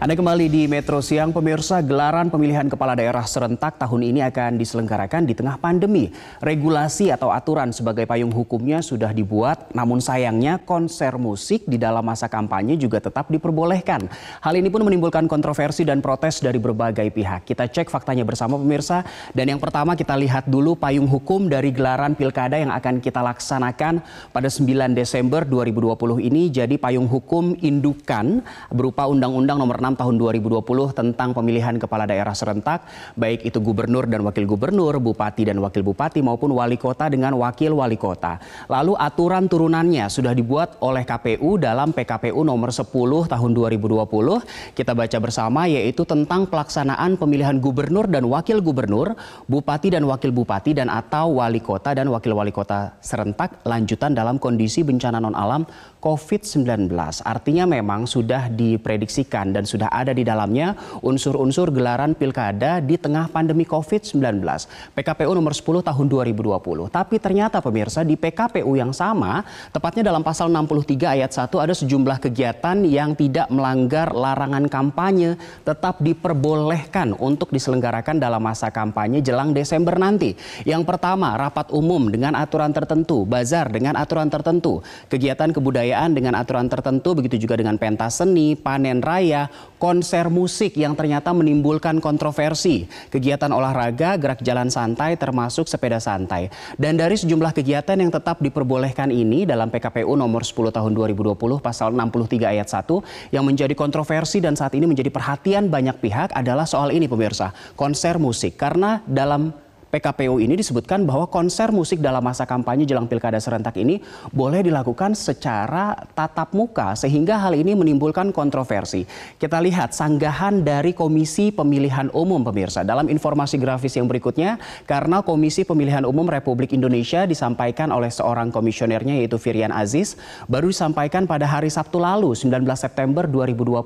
Anda kembali di Metro Siang, pemirsa gelaran pemilihan kepala daerah serentak tahun ini akan diselenggarakan di tengah pandemi. Regulasi atau aturan sebagai payung hukumnya sudah dibuat, namun sayangnya konser musik di dalam masa kampanye juga tetap diperbolehkan. Hal ini pun menimbulkan kontroversi dan protes dari berbagai pihak. Kita cek faktanya bersama pemirsa, dan yang pertama kita lihat dulu payung hukum dari gelaran pilkada yang akan kita laksanakan pada 9 Desember 2020 ini. Jadi payung hukum indukan berupa Undang-Undang nomor 6 tahun 2020 tentang pemilihan kepala daerah serentak, baik itu gubernur dan wakil gubernur, bupati dan wakil bupati maupun wali kota dengan wakil wali kota. Lalu aturan turunannya sudah dibuat oleh KPU dalam PKPU nomor 10 tahun 2020. Kita baca bersama yaitu tentang pelaksanaan pemilihan gubernur dan wakil gubernur, bupati dan wakil bupati dan atau wali kota dan wakil wali kota serentak lanjutan dalam kondisi bencana non alam COVID-19. Artinya memang sudah diprediksikan dan sudah sudah ada di dalamnya unsur-unsur gelaran pilkada di tengah pandemi COVID-19. PKPU nomor 10 tahun 2020. Tapi ternyata pemirsa di PKPU yang sama, tepatnya dalam pasal 63 ayat 1 ada sejumlah kegiatan yang tidak melanggar larangan kampanye tetap diperbolehkan untuk diselenggarakan dalam masa kampanye jelang Desember nanti. Yang pertama, rapat umum dengan aturan tertentu, bazar dengan aturan tertentu, kegiatan kebudayaan dengan aturan tertentu, begitu juga dengan pentas seni, panen raya, konser musik yang ternyata menimbulkan kontroversi, kegiatan olahraga, gerak jalan santai termasuk sepeda santai. Dan dari sejumlah kegiatan yang tetap diperbolehkan ini dalam PKPU nomor 10 tahun 2020 pasal 63 ayat 1 yang menjadi kontroversi dan saat ini menjadi perhatian banyak pihak adalah soal ini pemirsa, konser musik. Karena dalam PKPU ini disebutkan bahwa konser musik dalam masa kampanye jelang pilkada serentak ini boleh dilakukan secara tatap muka sehingga hal ini menimbulkan kontroversi. Kita lihat sanggahan dari Komisi Pemilihan Umum pemirsa dalam informasi grafis yang berikutnya karena Komisi Pemilihan Umum Republik Indonesia disampaikan oleh seorang komisionernya yaitu Firian Aziz baru disampaikan pada hari Sabtu lalu 19 September 2020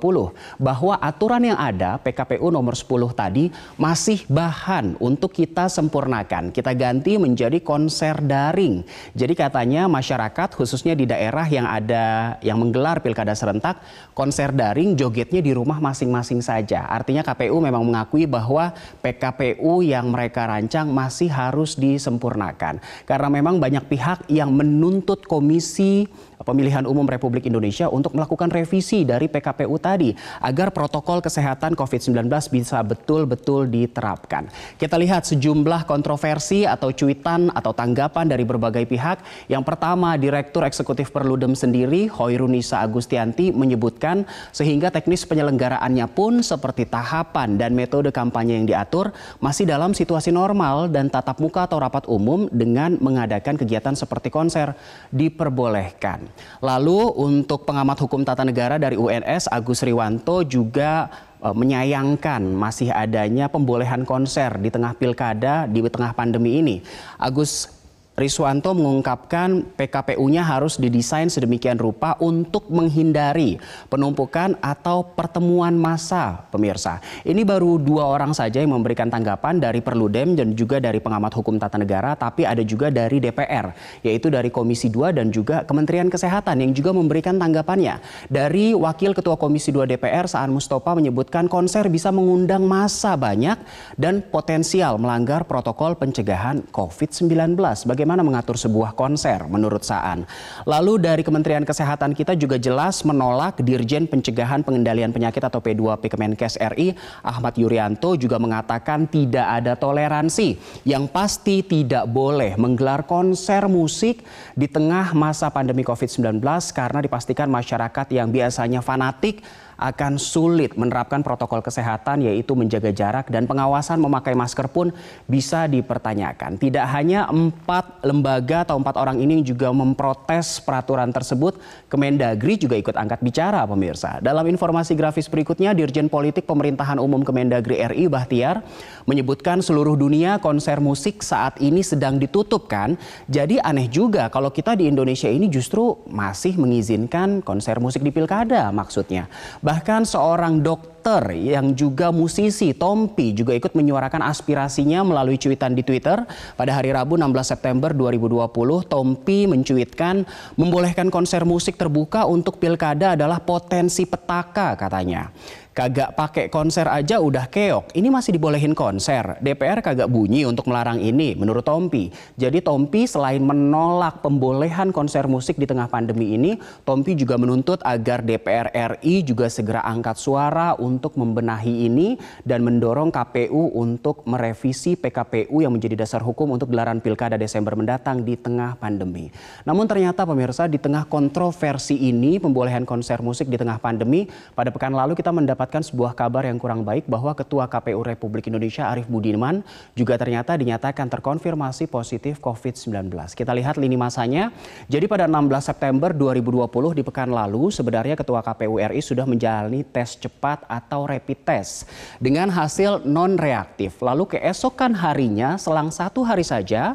bahwa aturan yang ada PKPU nomor 10 tadi masih bahan untuk kita sempat disempurnakan. Kita ganti menjadi konser daring. Jadi katanya masyarakat khususnya di daerah yang ada yang menggelar pilkada serentak, konser daring jogetnya di rumah masing-masing saja. Artinya KPU memang mengakui bahwa PKPU yang mereka rancang masih harus disempurnakan. Karena memang banyak pihak yang menuntut komisi Pemilihan Umum Republik Indonesia untuk melakukan revisi dari PKPU tadi agar protokol kesehatan COVID-19 bisa betul-betul diterapkan. Kita lihat sejumlah kontroversi atau cuitan atau tanggapan dari berbagai pihak. Yang pertama, Direktur Eksekutif Perludem sendiri, Hoirunisa Agustianti menyebutkan sehingga teknis penyelenggaraannya pun seperti tahapan dan metode kampanye yang diatur masih dalam situasi normal dan tatap muka atau rapat umum dengan mengadakan kegiatan seperti konser diperbolehkan. Lalu untuk pengamat hukum tata negara dari UNS Agus Riwanto juga e, menyayangkan masih adanya pembolehan konser di tengah pilkada di tengah pandemi ini. Agus Riswanto mengungkapkan PKPU-nya harus didesain sedemikian rupa untuk menghindari penumpukan atau pertemuan massa, pemirsa. Ini baru dua orang saja yang memberikan tanggapan dari Perludem dan juga dari pengamat hukum tata negara, tapi ada juga dari DPR, yaitu dari Komisi 2 dan juga Kementerian Kesehatan yang juga memberikan tanggapannya. Dari Wakil Ketua Komisi 2 DPR, Saan Mustafa menyebutkan konser bisa mengundang massa banyak dan potensial melanggar protokol pencegahan COVID-19. Bagaimana bagaimana mengatur sebuah konser menurut Saan. Lalu dari Kementerian Kesehatan kita juga jelas menolak Dirjen Pencegahan Pengendalian Penyakit atau P2P Kemenkes RI Ahmad Yuryanto juga mengatakan tidak ada toleransi yang pasti tidak boleh menggelar konser musik di tengah masa pandemi COVID-19 karena dipastikan masyarakat yang biasanya fanatik akan sulit menerapkan protokol kesehatan yaitu menjaga jarak dan pengawasan memakai masker pun bisa dipertanyakan. Tidak hanya empat lembaga atau empat orang ini juga memprotes peraturan tersebut, Kemendagri juga ikut angkat bicara pemirsa. Dalam informasi grafis berikutnya, Dirjen Politik Pemerintahan Umum Kemendagri RI Bahtiar menyebutkan seluruh dunia konser musik saat ini sedang ditutupkan. Jadi aneh juga kalau kita di Indonesia ini justru masih mengizinkan konser musik di pilkada maksudnya. Bahkan seorang dokter yang juga musisi, Tompi, juga ikut menyuarakan aspirasinya melalui cuitan di Twitter. Pada hari Rabu 16 September 2020, Tompi mencuitkan membolehkan konser musik terbuka untuk pilkada adalah potensi petaka katanya kagak pakai konser aja udah keok. Ini masih dibolehin konser. DPR kagak bunyi untuk melarang ini menurut Tompi. Jadi Tompi selain menolak pembolehan konser musik di tengah pandemi ini, Tompi juga menuntut agar DPR RI juga segera angkat suara untuk membenahi ini dan mendorong KPU untuk merevisi PKPU yang menjadi dasar hukum untuk gelaran Pilkada Desember mendatang di tengah pandemi. Namun ternyata pemirsa di tengah kontroversi ini pembolehan konser musik di tengah pandemi pada pekan lalu kita mendapat mendapatkan sebuah kabar yang kurang baik bahwa Ketua KPU Republik Indonesia Arief Budiman juga ternyata dinyatakan terkonfirmasi positif COVID-19. Kita lihat lini masanya. Jadi pada 16 September 2020 di pekan lalu sebenarnya Ketua KPU RI sudah menjalani tes cepat atau rapid test dengan hasil non-reaktif. Lalu keesokan harinya selang satu hari saja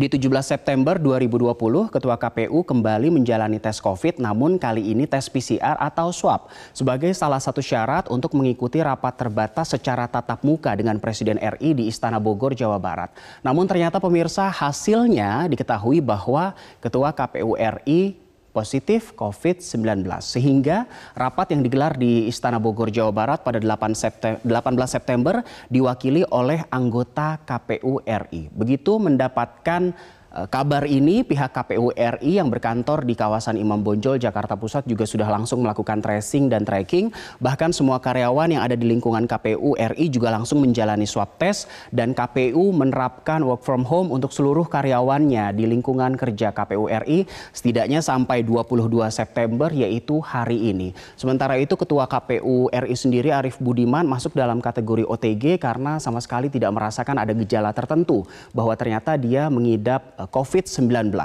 di 17 September 2020, Ketua KPU kembali menjalani tes COVID namun kali ini tes PCR atau swab sebagai salah satu syarat untuk mengikuti rapat terbatas secara tatap muka dengan Presiden RI di Istana Bogor, Jawa Barat. Namun ternyata pemirsa hasilnya diketahui bahwa Ketua KPU RI positif COVID-19. Sehingga rapat yang digelar di Istana Bogor, Jawa Barat pada 8 September, 18 September diwakili oleh anggota KPU RI. Begitu mendapatkan Eh, kabar ini pihak KPU RI yang berkantor di kawasan Imam Bonjol, Jakarta Pusat juga sudah langsung melakukan tracing dan tracking. Bahkan semua karyawan yang ada di lingkungan KPU RI juga langsung menjalani swab test dan KPU menerapkan work from home untuk seluruh karyawannya di lingkungan kerja KPU RI setidaknya sampai 22 September yaitu hari ini. Sementara itu Ketua KPU RI sendiri Arief Budiman masuk dalam kategori OTG karena sama sekali tidak merasakan ada gejala tertentu bahwa ternyata dia mengidap Eh, COVID-19.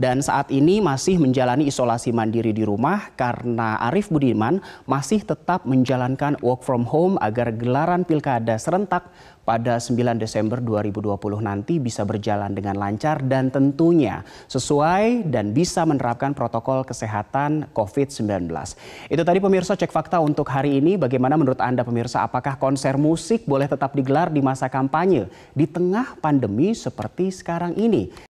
Dan saat ini masih menjalani isolasi mandiri di rumah karena Arief Budiman masih tetap menjalankan work from home agar gelaran pilkada serentak pada 9 Desember 2020 nanti bisa berjalan dengan lancar dan tentunya sesuai dan bisa menerapkan protokol kesehatan COVID-19. Itu tadi pemirsa cek fakta untuk hari ini. Bagaimana menurut Anda pemirsa apakah konser musik boleh tetap digelar di masa kampanye di tengah pandemi seperti sekarang ini?